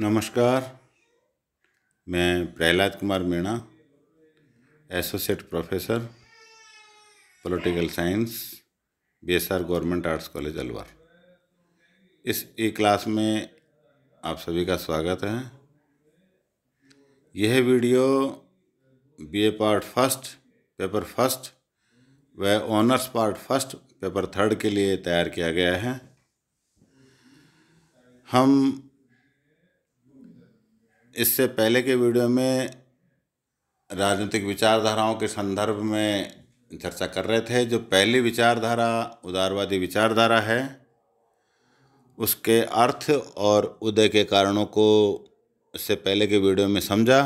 नमस्कार मैं Prahlad Kumar Meena associate professor political science BSR government arts college Alwar इस एक क्लास में आप सभी का स्वागत है यह video BA part first paper first व honours part first paper third के लिए तैयार किया गया है हम इससे पहले के वीडियो में राजनीतिक विचारधाराओं के संदर्भ में चर्चा कर रहे थे जो पहली विचारधारा उदारवादी विचारधारा है उसके अर्थ और उदय के कारणों को इससे पहले के वीडियो में समझा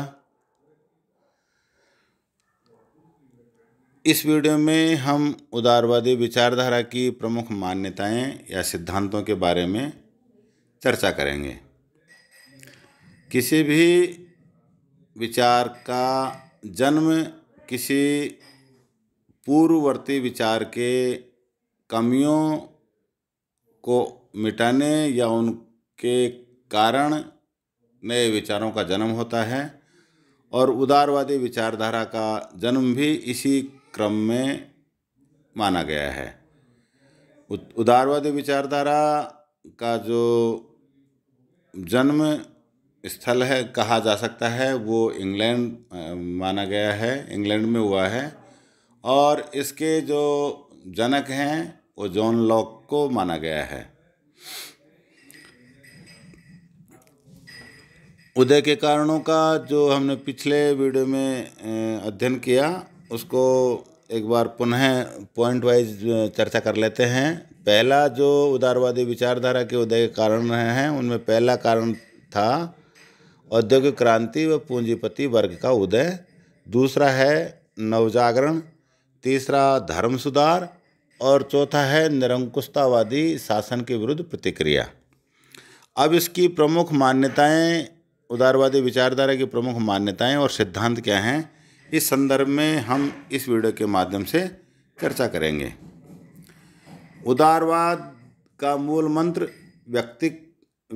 इस वीडियो में हम उदारवादी विचारधारा की प्रमुख मान्यताएं या सिद्धांतों के बारे में चर्चा करेंगे किसी भी विचार का जन्म किसी पूर्ववर्ती विचार के कमियों को मिटाने या उनके कारण नए विचारों का जन्म होता है और उदारवादी विचारधारा का जन्म भी इसी क्रम में माना गया है उदारवादी विचारधारा का जो जन्म स्थल है कहा जा सकता है वो इंग्लैंड माना गया है इंग्लैंड में हुआ है और इसके जो जनक हैं वो जॉन लॉक को माना गया है उदय के कारणों का जो हमने पिछले वीडियो में अध्ययन किया उसको एक बार पुनः पॉइंट वाइज चर्चा कर लेते हैं पहला जो उदारवादी विचारधारा के उदय के कारण रहे हैं उनमें पहला कारण था औद्योगिक क्रांति व पूंजीपति वर्ग का उदय दूसरा है नवजागरण तीसरा धर्म सुधार और चौथा है निरंकुशतावादी शासन के विरुद्ध प्रतिक्रिया अब इसकी प्रमुख मान्यताएं उदारवादी विचारधारा की प्रमुख मान्यताएं और सिद्धांत क्या हैं इस संदर्भ में हम इस वीडियो के माध्यम से चर्चा करेंगे उदारवाद का मूल मंत्र व्यक्ति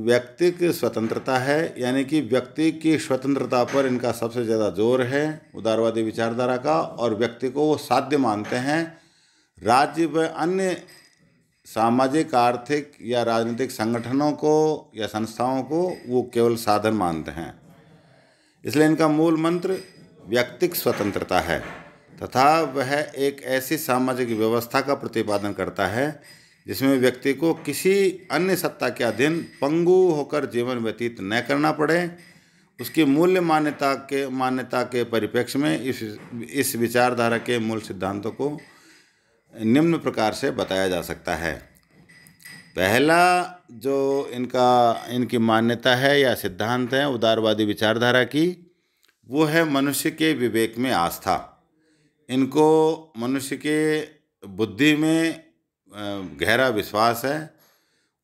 व्यक्ति की स्वतंत्रता है यानी कि व्यक्ति की स्वतंत्रता पर इनका सबसे ज़्यादा जोर है उदारवादी विचारधारा का और व्यक्ति को वो साध्य मानते हैं राज्य व अन्य सामाजिक आर्थिक या राजनीतिक संगठनों को या संस्थाओं को वो केवल साधन मानते हैं इसलिए इनका मूल मंत्र व्यक्तिक स्वतंत्रता है तथा वह एक ऐसी सामाजिक व्यवस्था का प्रतिपादन करता है जिसमें व्यक्ति को किसी अन्य सत्ता के अधीन पंगु होकर जीवन व्यतीत न करना पड़े उसकी मूल्य मान्यता के मान्यता के परिप्रेक्ष्य में इस इस विचारधारा के मूल सिद्धांतों को निम्न प्रकार से बताया जा सकता है पहला जो इनका इनकी मान्यता है या सिद्धांत है उदारवादी विचारधारा की वो है मनुष्य के विवेक में आस्था इनको मनुष्य के बुद्धि में गहरा विश्वास है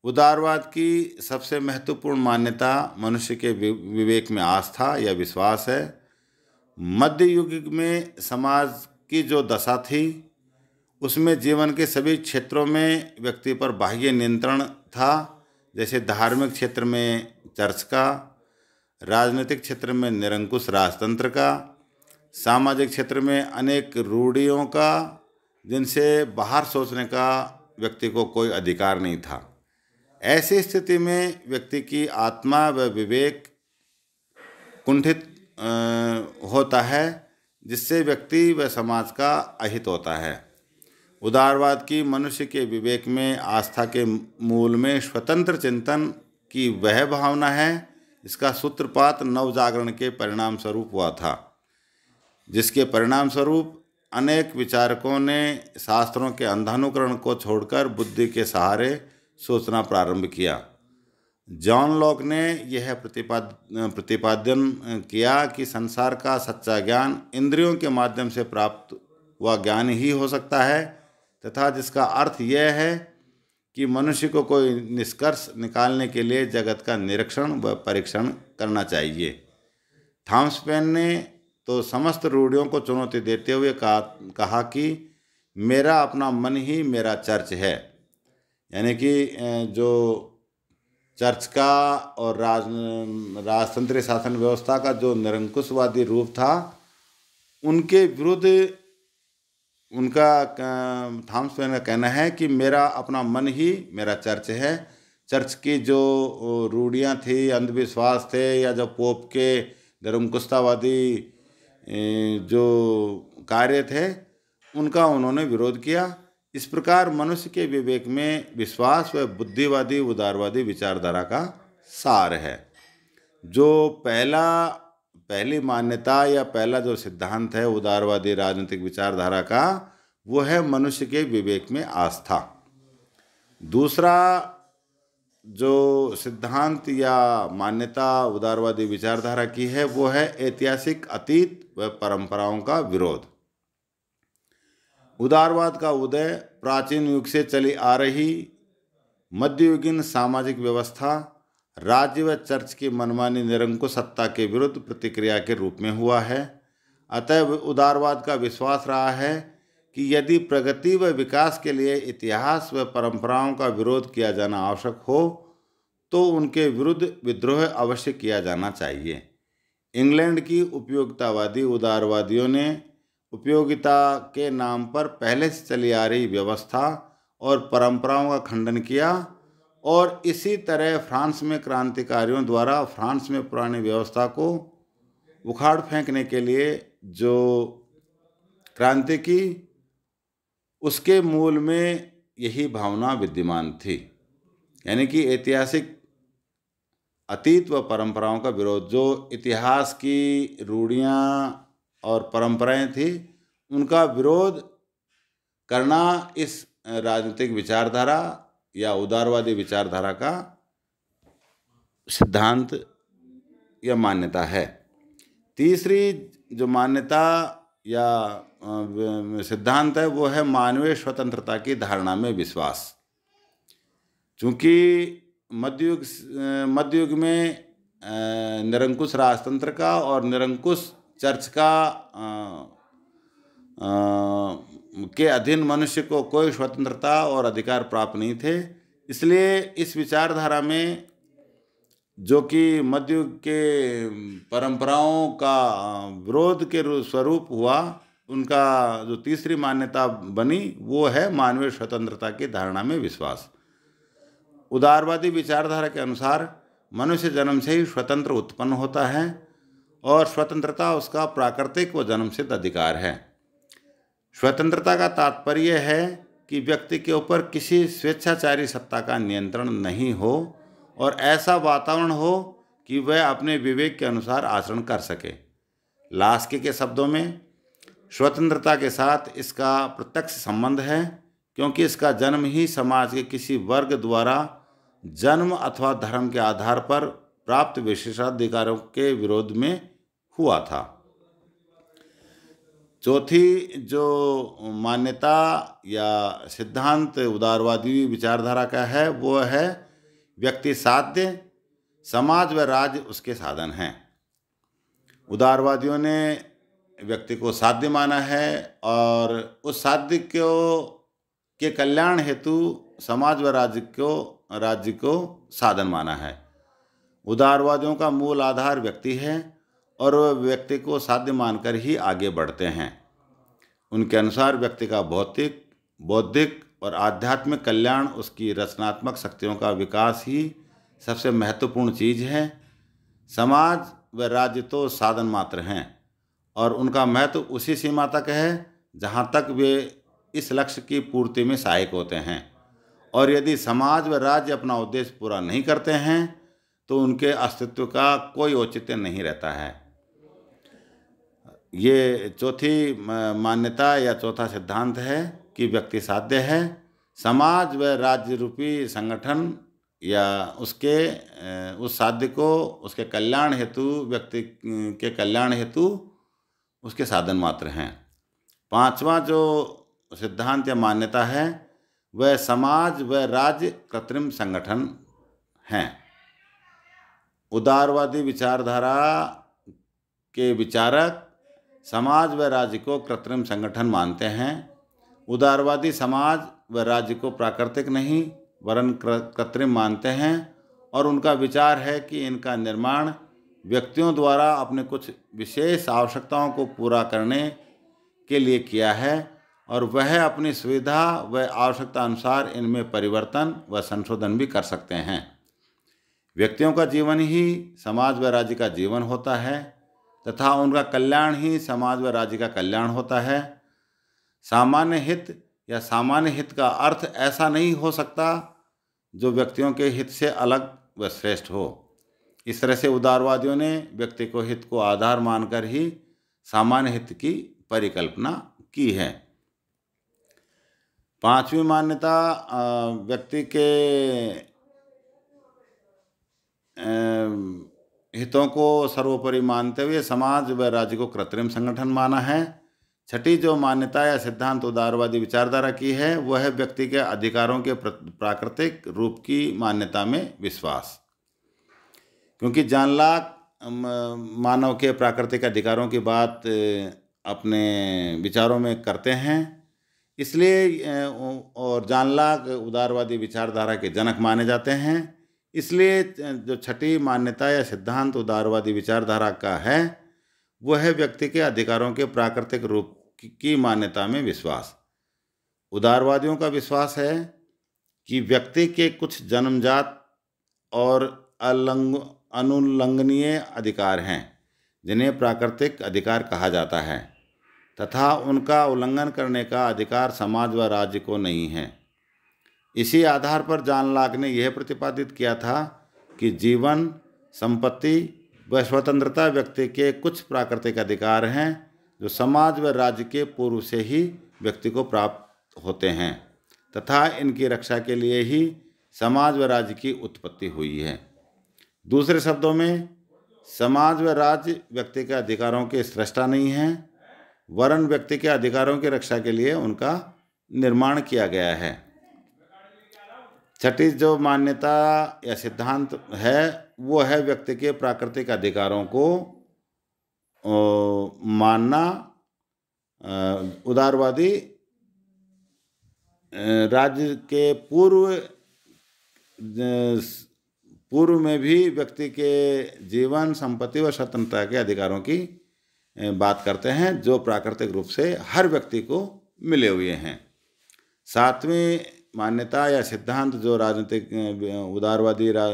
उदारवाद की सबसे महत्वपूर्ण मान्यता मनुष्य के विवेक में आस्था या विश्वास है मध्य युग में समाज की जो दशा थी उसमें जीवन के सभी क्षेत्रों में व्यक्ति पर बाह्य नियंत्रण था जैसे धार्मिक क्षेत्र में चर्च का राजनीतिक क्षेत्र में निरंकुश राजतंत्र का सामाजिक क्षेत्र में अनेक रूढ़ियों का जिनसे बाहर सोचने का व्यक्ति को कोई अधिकार नहीं था ऐसी स्थिति में व्यक्ति की आत्मा व विवेक कुंठित होता है जिससे व्यक्ति व समाज का अहित होता है उदारवाद की मनुष्य के विवेक में आस्था के मूल में स्वतंत्र चिंतन की वह भावना है इसका सूत्रपात नवजागरण के परिणाम स्वरूप हुआ था जिसके परिणाम स्वरूप अनेक विचारकों ने शास्त्रों के अंधानुकरण को छोड़कर बुद्धि के सहारे सोचना प्रारंभ किया जॉन लॉक ने यह प्रतिपाद प्रतिपादन किया कि संसार का सच्चा ज्ञान इंद्रियों के माध्यम से प्राप्त हुआ ज्ञान ही हो सकता है तथा जिसका अर्थ यह है कि मनुष्य को कोई निष्कर्ष निकालने के लिए जगत का निरीक्षण व परीक्षण करना चाहिए थॉम्स पेन ने तो समस्त रूढ़ियों को चुनौती देते हुए कहा कहा कि मेरा अपना मन ही मेरा चर्च है यानी कि जो चर्च का और राज राजतंत्र शासन व्यवस्था का जो निरंकुशवादी रूप था उनके विरुद्ध उनका थाम्स पेन का कहना है कि मेरा अपना मन ही मेरा चर्च है चर्च की जो रूढ़ियाँ थी अंधविश्वास थे या जो पोप के निरंकुशतावादी जो कार्य थे उनका उन्होंने विरोध किया इस प्रकार मनुष्य के विवेक में विश्वास व बुद्धिवादी उदारवादी विचारधारा का सार है जो पहला पहली मान्यता या पहला जो सिद्धांत है उदारवादी राजनीतिक विचारधारा का वो है मनुष्य के विवेक में आस्था दूसरा जो सिद्धांत या मान्यता उदारवादी विचारधारा की है वो है ऐतिहासिक अतीत व परंपराओं का विरोध उदारवाद का उदय प्राचीन युग से चली आ रही मध्ययुगीन सामाजिक व्यवस्था राज्य व चर्च की मनमानी निरंकुश सत्ता के विरुद्ध प्रतिक्रिया के रूप में हुआ है अतः उदारवाद का विश्वास रहा है कि यदि प्रगति व विकास के लिए इतिहास व परंपराओं का विरोध किया जाना आवश्यक हो तो उनके विरुद्ध विद्रोह अवश्य किया जाना चाहिए इंग्लैंड की उपयोगितावादी उदारवादियों ने उपयोगिता के नाम पर पहले से चली आ रही व्यवस्था और परंपराओं का खंडन किया और इसी तरह फ्रांस में क्रांतिकारियों द्वारा फ्रांस में पुरानी व्यवस्था को उखाड़ फेंकने के लिए जो क्रांति की उसके मूल में यही भावना विद्यमान थी यानी कि ऐतिहासिक अतीत व परंपराओं का विरोध जो इतिहास की रूढ़ियाँ और परंपराएं थी उनका विरोध करना इस राजनीतिक विचारधारा या उदारवादी विचारधारा का सिद्धांत या मान्यता है तीसरी जो मान्यता या सिद्धांत है वो है मानवीय स्वतंत्रता की धारणा में विश्वास चूँकि मध्ययुग मध्ययुग में निरंकुश राजतंत्र का और निरंकुश चर्च का आ, आ, के अधीन मनुष्य को कोई स्वतंत्रता और अधिकार प्राप्त नहीं थे इसलिए इस विचारधारा में जो कि मध्ययुग के परंपराओं का विरोध के स्वरूप हुआ उनका जो तीसरी मान्यता बनी वो है मानवीय स्वतंत्रता की धारणा में विश्वास उदारवादी विचारधारा के अनुसार मनुष्य जन्म से ही स्वतंत्र उत्पन्न होता है और स्वतंत्रता उसका प्राकृतिक व सिद्ध अधिकार है स्वतंत्रता का तात्पर्य है कि व्यक्ति के ऊपर किसी स्वेच्छाचारी सत्ता का नियंत्रण नहीं हो और ऐसा वातावरण हो कि वह अपने विवेक के अनुसार आचरण कर सके लास्के के शब्दों में स्वतंत्रता के साथ इसका प्रत्यक्ष संबंध है क्योंकि इसका जन्म ही समाज के किसी वर्ग द्वारा जन्म अथवा धर्म के आधार पर प्राप्त विशेषाधिकारों के विरोध में हुआ था चौथी जो मान्यता या सिद्धांत उदारवादी विचारधारा का है वो है व्यक्ति साध्य समाज व राज्य उसके साधन हैं उदारवादियों ने व्यक्ति को साध्य माना है और उस साध्य को के कल्याण हेतु समाज व राज्य को राज्य को साधन माना है उदारवादियों का मूल आधार व्यक्ति है और वह व्यक्ति को साध्य मानकर ही आगे बढ़ते हैं उनके अनुसार व्यक्ति का भौतिक बौद्धिक और आध्यात्मिक कल्याण उसकी रचनात्मक शक्तियों का विकास ही सबसे महत्वपूर्ण चीज़ है समाज व राज्य तो साधन मात्र हैं और उनका महत्व उसी सीमा तक है जहाँ तक वे इस लक्ष्य की पूर्ति में सहायक होते हैं और यदि समाज व राज्य अपना उद्देश्य पूरा नहीं करते हैं तो उनके अस्तित्व का कोई औचित्य नहीं रहता है ये चौथी मान्यता या चौथा सिद्धांत है कि व्यक्ति साध्य है समाज व राज्य रूपी संगठन या उसके उस साध्य को उसके कल्याण हेतु व्यक्ति के कल्याण हेतु उसके साधन मात्र हैं पांचवा जो सिद्धांत या मान्यता है वह समाज व राज्य कृत्रिम संगठन हैं उदारवादी विचारधारा के विचारक समाज व राज्य को कृत्रिम संगठन मानते हैं उदारवादी समाज व राज्य को प्राकृतिक नहीं वरन कृत्रिम मानते हैं और उनका विचार है कि इनका निर्माण व्यक्तियों द्वारा अपने कुछ विशेष आवश्यकताओं को पूरा करने के लिए किया है और वह अपनी सुविधा व आवश्यकता अनुसार इनमें परिवर्तन व संशोधन भी कर सकते हैं व्यक्तियों का जीवन ही समाज व राज्य का जीवन होता है तथा उनका कल्याण ही समाज व राज्य का कल्याण होता है सामान्य हित या सामान्य हित का अर्थ ऐसा नहीं हो सकता जो व्यक्तियों के हित से अलग व श्रेष्ठ हो इस तरह से उदारवादियों ने व्यक्ति को हित को आधार मानकर ही सामान्य हित की परिकल्पना की है पांचवी मान्यता व्यक्ति के हितों को सर्वोपरि मानते हुए समाज व राज्य को कृत्रिम संगठन माना है छठी जो मान्यता या सिद्धांत उदारवादी विचारधारा की है वह है व्यक्ति के अधिकारों के प्राकृतिक रूप की मान्यता में विश्वास क्योंकि जानलाक मानव के प्राकृतिक अधिकारों की बात अपने विचारों में करते हैं इसलिए और जानलाक उदारवादी विचारधारा के जनक माने जाते हैं इसलिए जो छठी मान्यता या सिद्धांत उदारवादी विचारधारा का है वह है व्यक्ति के अधिकारों के प्राकृतिक रूप की मान्यता में विश्वास उदारवादियों का विश्वास है कि व्यक्ति के कुछ जन्मजात और अलंग अनुल्लंघनीय अधिकार हैं जिन्हें प्राकृतिक अधिकार कहा जाता है तथा उनका उल्लंघन करने का अधिकार समाज व राज्य को नहीं है इसी आधार पर जान लाक ने यह प्रतिपादित किया था कि जीवन संपत्ति व स्वतंत्रता व्यक्ति के कुछ प्राकृतिक अधिकार हैं जो समाज व राज्य के पूर्व से ही व्यक्ति को प्राप्त होते हैं तथा इनकी रक्षा के लिए ही समाज व राज्य की उत्पत्ति हुई है दूसरे शब्दों में समाज व राज्य व्यक्ति के अधिकारों के सृष्टा नहीं है वरण व्यक्ति के अधिकारों की रक्षा के लिए उनका निर्माण किया गया है छठी जो मान्यता या सिद्धांत है वो है व्यक्ति के प्राकृतिक अधिकारों को मानना उदारवादी राज्य के पूर्व पूर्व में भी व्यक्ति के जीवन संपत्ति व स्वतंत्रता के अधिकारों की बात करते हैं जो प्राकृतिक रूप से हर व्यक्ति को मिले हुए हैं सातवीं मान्यता या सिद्धांत जो राजनीतिक उदारवादी रा,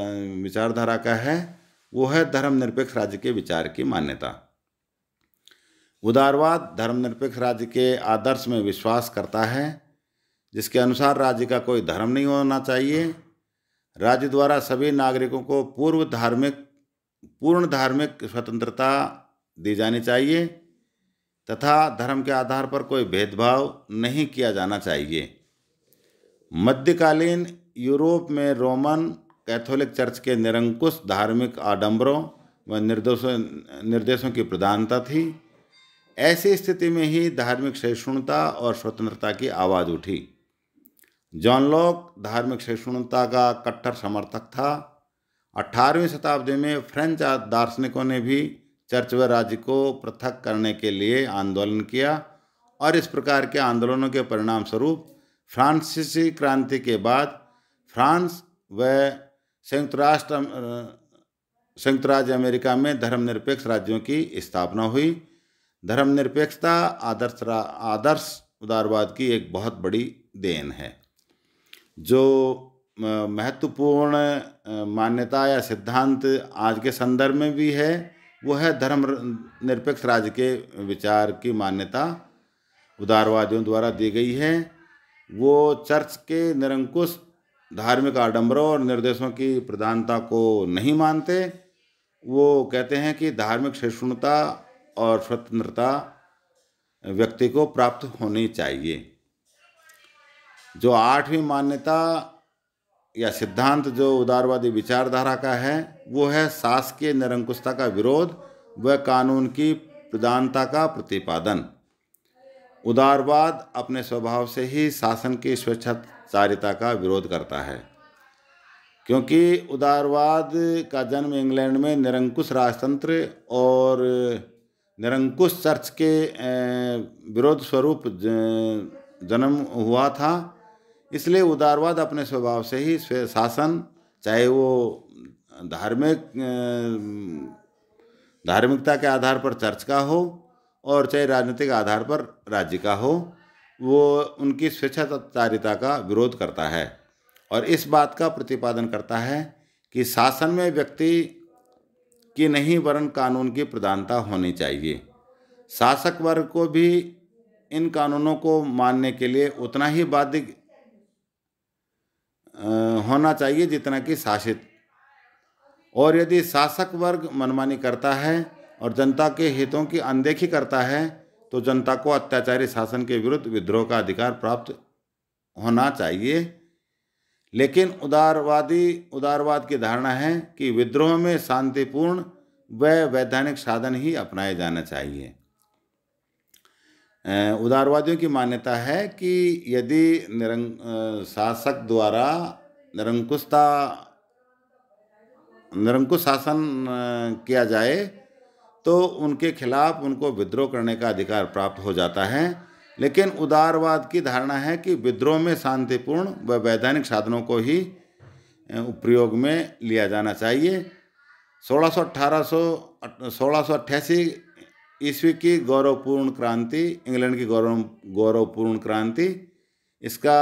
विचारधारा का है वो है धर्मनिरपेक्ष राज्य के विचार की मान्यता उदारवाद धर्मनिरपेक्ष राज्य के आदर्श में विश्वास करता है जिसके अनुसार राज्य का कोई धर्म नहीं होना चाहिए राज्य द्वारा सभी नागरिकों को पूर्व धार्मिक पूर्ण धार्मिक स्वतंत्रता दी जानी चाहिए तथा धर्म के आधार पर कोई भेदभाव नहीं किया जाना चाहिए मध्यकालीन यूरोप में रोमन कैथोलिक चर्च के निरंकुश धार्मिक आडंबरों व निर्देशों निर्देशों की प्रधानता थी ऐसी स्थिति में ही धार्मिक सहिष्णुता और स्वतंत्रता की आवाज़ उठी जॉन लॉक धार्मिक सहिष्णुता का कट्टर समर्थक था 18वीं शताब्दी में फ्रेंच दार्शनिकों ने भी चर्च व राज्य को पृथक करने के लिए आंदोलन किया और इस प्रकार के आंदोलनों के परिणाम स्वरूप फ्रांसीसी क्रांति के बाद फ्रांस व संयुक्त राष्ट्र संयुक्त राज्य अमेरिका में धर्मनिरपेक्ष राज्यों की स्थापना हुई धर्मनिरपेक्षता आदर्श आदर्श उदारवाद की एक बहुत बड़ी देन है जो महत्वपूर्ण मान्यता या सिद्धांत आज के संदर्भ में भी है वो है धर्म निरपेक्ष राज्य के विचार की मान्यता उदारवादियों द्वारा दी गई है वो चर्च के निरंकुश धार्मिक आडंबरों और निर्देशों की प्रधानता को नहीं मानते वो कहते हैं कि धार्मिक सहिष्णुता और स्वतंत्रता व्यक्ति को प्राप्त होनी चाहिए जो आठवीं मान्यता या सिद्धांत जो उदारवादी विचारधारा का है वो है शासकीय निरंकुशता का विरोध व कानून की प्रधानता का प्रतिपादन उदारवाद अपने स्वभाव से ही शासन की स्वेच्छाचारिता का विरोध करता है क्योंकि उदारवाद का जन्म इंग्लैंड में निरंकुश राजतंत्र और निरंकुश चर्च के विरोध स्वरूप जन्म हुआ था इसलिए उदारवाद अपने स्वभाव से ही शासन चाहे वो धार्मिक धार्मिकता के आधार पर चर्च का हो और चाहे राजनीतिक आधार पर राज्य का हो वो उनकी स्वेच्छाचारिता का विरोध करता है और इस बात का प्रतिपादन करता है कि शासन में व्यक्ति की नहीं वरन कानून की प्रधानता होनी चाहिए शासक वर्ग को भी इन कानूनों को मानने के लिए उतना ही बाध्य होना चाहिए जितना कि शासित और यदि शासक वर्ग मनमानी करता है और जनता के हितों की अनदेखी करता है तो जनता को अत्याचारी शासन के विरुद्ध विद्रोह का अधिकार प्राप्त होना चाहिए लेकिन उदारवादी उदारवाद की धारणा है कि विद्रोह में शांतिपूर्ण व वैधानिक साधन ही अपनाए जाना चाहिए उदारवादियों की मान्यता है कि यदि निरंक शासक द्वारा निरंकुशता निरंकुश शासन किया जाए तो उनके खिलाफ उनको विद्रोह करने का अधिकार प्राप्त हो जाता है लेकिन उदारवाद की धारणा है कि विद्रोह में शांतिपूर्ण व वैधानिक साधनों को ही उपयोग में लिया जाना चाहिए सोलह सौ अट्ठारह सौ सोलह सौ अट्ठासी ईस्वी की गौरवपूर्ण क्रांति इंग्लैंड की गौरव गौरवपूर्ण क्रांति इसका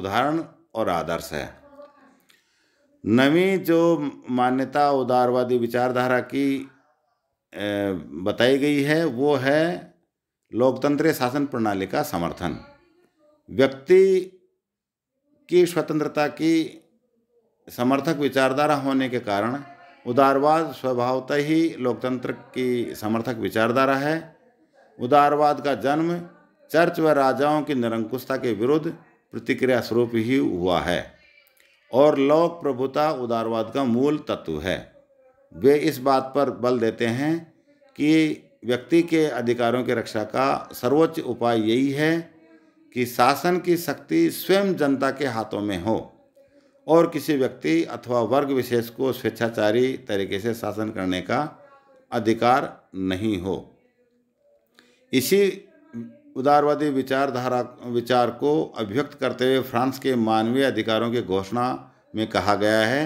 उदाहरण और आदर्श है नवी जो मान्यता उदारवादी विचारधारा की बताई गई है वो है लोकतंत्र शासन प्रणाली का समर्थन व्यक्ति की स्वतंत्रता की समर्थक विचारधारा होने के कारण उदारवाद स्वभावतः ही लोकतंत्र की समर्थक विचारधारा है उदारवाद का जन्म चर्च व राजाओं की निरंकुशता के विरुद्ध प्रतिक्रिया स्वरूप ही हुआ है और लोक प्रभुता उदारवाद का मूल तत्व है वे इस बात पर बल देते हैं कि व्यक्ति के अधिकारों की रक्षा का सर्वोच्च उपाय यही है कि शासन की शक्ति स्वयं जनता के हाथों में हो और किसी व्यक्ति अथवा वर्ग विशेष को स्वेच्छाचारी तरीके से शासन करने का अधिकार नहीं हो इसी उदारवादी विचारधारा विचार को अभिव्यक्त करते हुए फ्रांस के मानवीय अधिकारों की घोषणा में कहा गया है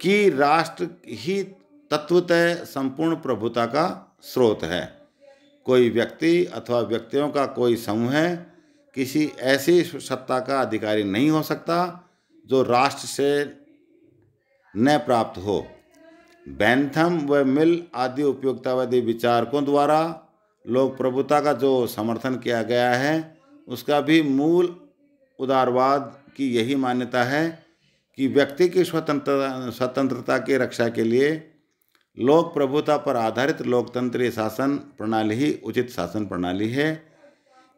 कि राष्ट्र ही तत्वतः संपूर्ण प्रभुता का स्रोत है कोई व्यक्ति अथवा व्यक्तियों का कोई समूह है किसी ऐसी सत्ता का अधिकारी नहीं हो सकता जो राष्ट्र से न प्राप्त हो बैंथम व मिल आदि उपयोगितावादी विचारकों द्वारा लोक प्रभुता का जो समर्थन किया गया है उसका भी मूल उदारवाद की यही मान्यता है कि व्यक्ति की स्वतंत्रता स्वतंत्रता की रक्षा के लिए लोक प्रभुता पर आधारित लोकतंत्रीय शासन प्रणाली ही उचित शासन प्रणाली है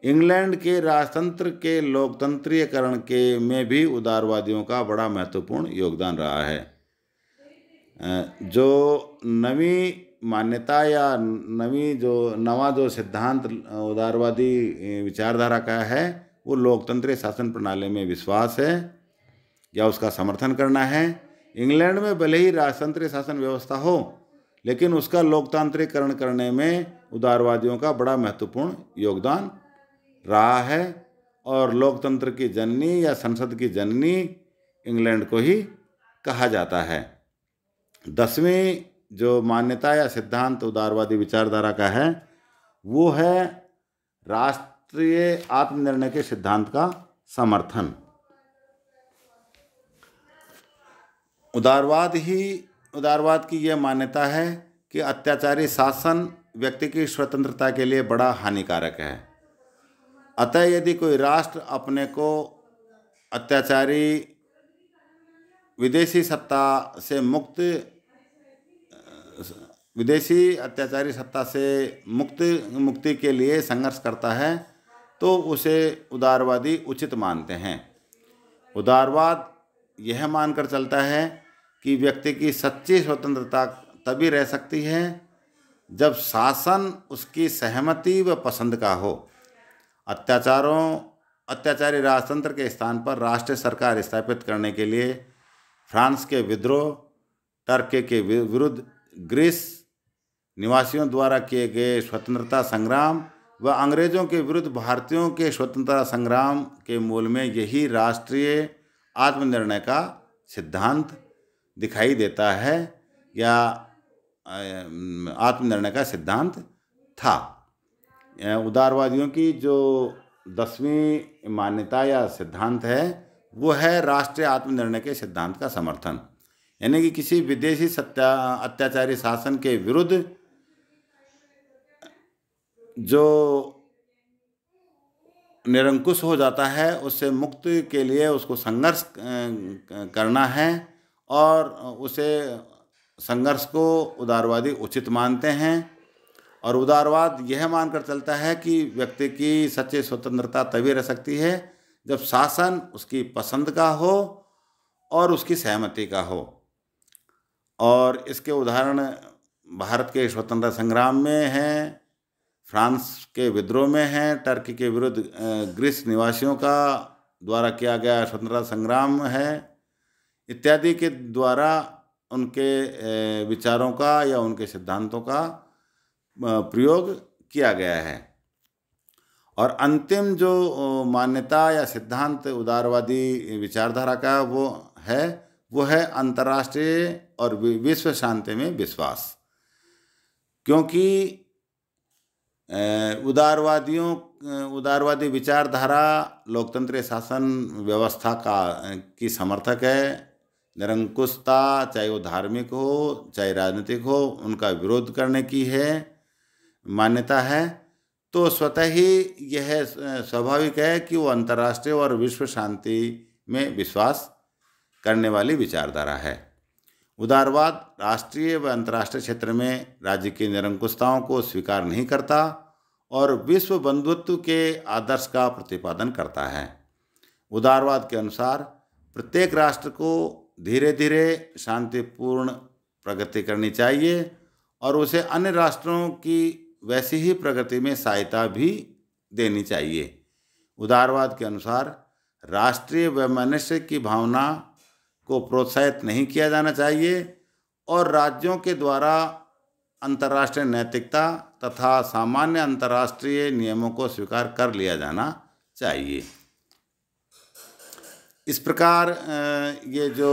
इंग्लैंड के राजतंत्र के लोकतंत्रीयकरण के में भी उदारवादियों का बड़ा महत्वपूर्ण योगदान रहा है जो नवी मान्यता या नवी जो नवा जो सिद्धांत उदारवादी विचारधारा का है वो लोकतंत्रीय शासन प्रणाली में विश्वास है या उसका समर्थन करना है इंग्लैंड में भले ही राजतंत्रीय शासन व्यवस्था हो लेकिन उसका लोकतांत्रिकरण करने में उदारवादियों का बड़ा महत्वपूर्ण योगदान रहा है और लोकतंत्र की जननी या संसद की जननी इंग्लैंड को ही कहा जाता है दसवीं जो मान्यता या सिद्धांत उदारवादी विचारधारा का है वो है राष्ट्रीय आत्मनिर्णय के सिद्धांत का समर्थन उदारवाद ही उदारवाद की यह मान्यता है कि अत्याचारी शासन व्यक्ति की स्वतंत्रता के लिए बड़ा हानिकारक है अतः यदि कोई राष्ट्र अपने को अत्याचारी विदेशी सत्ता से मुक्त विदेशी अत्याचारी सत्ता से मुक्त मुक्ति के लिए संघर्ष करता है तो उसे उदारवादी उचित मानते हैं उदारवाद यह मानकर चलता है कि व्यक्ति की सच्ची स्वतंत्रता तभी रह सकती है जब शासन उसकी सहमति व पसंद का हो अत्याचारों अत्याचारी राजतंत्र के स्थान पर राष्ट्र सरकार स्थापित करने के लिए फ्रांस के विद्रोह टर्की के विरुद्ध ग्रीस निवासियों द्वारा किए गए स्वतंत्रता संग्राम व अंग्रेजों के विरुद्ध भारतीयों के स्वतंत्रता संग्राम के मूल में यही राष्ट्रीय आत्मनिर्णय का सिद्धांत दिखाई देता है या आत्मनिर्णय का सिद्धांत था उदारवादियों की जो दसवीं मान्यता या सिद्धांत है वो है राष्ट्रीय आत्मनिर्णय के सिद्धांत का समर्थन यानी कि किसी विदेशी सत्या अत्याचारी शासन के विरुद्ध जो निरंकुश हो जाता है उससे मुक्त के लिए उसको संघर्ष करना है और उसे संघर्ष को उदारवादी उचित मानते हैं और उदारवाद यह मानकर चलता है कि व्यक्ति की सच्ची स्वतंत्रता तभी रह सकती है जब शासन उसकी पसंद का हो और उसकी सहमति का हो और इसके उदाहरण भारत के स्वतंत्रता संग्राम में हैं फ्रांस के विद्रोह में हैं टर्की के विरुद्ध ग्रीस निवासियों का द्वारा किया गया स्वतंत्रता संग्राम है इत्यादि के द्वारा उनके विचारों का या उनके सिद्धांतों का प्रयोग किया गया है और अंतिम जो मान्यता या सिद्धांत उदारवादी विचारधारा का वो है वो है अंतर्राष्ट्रीय और विश्व शांति में विश्वास क्योंकि उदारवादियों उदारवादी विचारधारा लोकतंत्र शासन व्यवस्था का की समर्थक है निरंकुशता चाहे वो धार्मिक हो चाहे राजनीतिक हो उनका विरोध करने की है मान्यता है तो स्वतः ही यह स्वाभाविक है कि वो अंतर्राष्ट्रीय और विश्व शांति में विश्वास करने वाली विचारधारा है उदारवाद राष्ट्रीय व अंतर्राष्ट्रीय क्षेत्र में राज्य की निरंकुशताओं को स्वीकार नहीं करता और विश्व बंधुत्व के आदर्श का प्रतिपादन करता है उदारवाद के अनुसार प्रत्येक राष्ट्र को धीरे धीरे शांतिपूर्ण प्रगति करनी चाहिए और उसे अन्य राष्ट्रों की वैसी ही प्रगति में सहायता भी देनी चाहिए उदारवाद के अनुसार राष्ट्रीय व मनुष्य की भावना को प्रोत्साहित नहीं किया जाना चाहिए और राज्यों के द्वारा अंतर्राष्ट्रीय नैतिकता तथा सामान्य अंतर्राष्ट्रीय नियमों को स्वीकार कर लिया जाना चाहिए इस प्रकार ये जो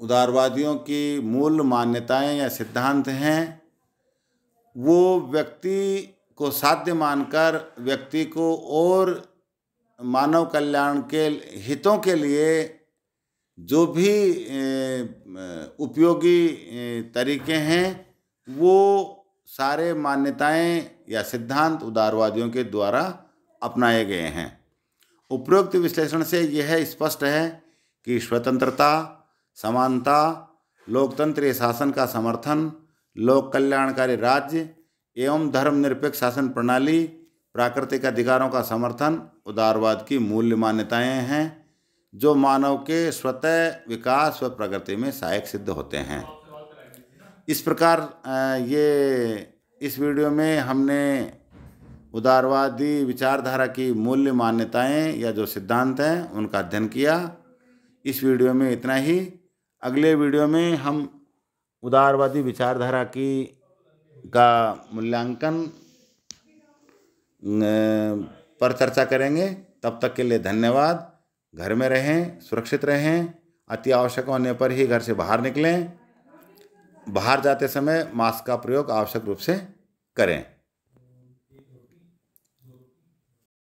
उदारवादियों की मूल मान्यताएं या सिद्धांत हैं वो व्यक्ति को साध्य मानकर व्यक्ति को और मानव कल्याण के हितों के लिए जो भी उपयोगी तरीके हैं वो सारे मान्यताएं या सिद्धांत उदारवादियों के द्वारा अपनाए गए हैं उपरोक्त विश्लेषण से यह स्पष्ट है कि स्वतंत्रता समानता लोकतंत्र शासन का समर्थन लोक कल्याणकारी राज्य एवं धर्मनिरपेक्ष शासन प्रणाली प्राकृतिक अधिकारों का समर्थन उदारवाद की मूल्य मान्यताएं हैं जो मानव के स्वतः विकास व प्रगति में सहायक सिद्ध होते हैं इस प्रकार ये इस वीडियो में हमने उदारवादी विचारधारा की मूल्य मान्यताएं या जो सिद्धांत हैं उनका अध्ययन किया इस वीडियो में इतना ही अगले वीडियो में हम उदारवादी विचारधारा की का मूल्यांकन पर चर्चा करेंगे तब तक के लिए धन्यवाद घर में रहें सुरक्षित रहें अति आवश्यक होने पर ही घर से बाहर निकलें बाहर जाते समय मास्क का प्रयोग आवश्यक रूप से करें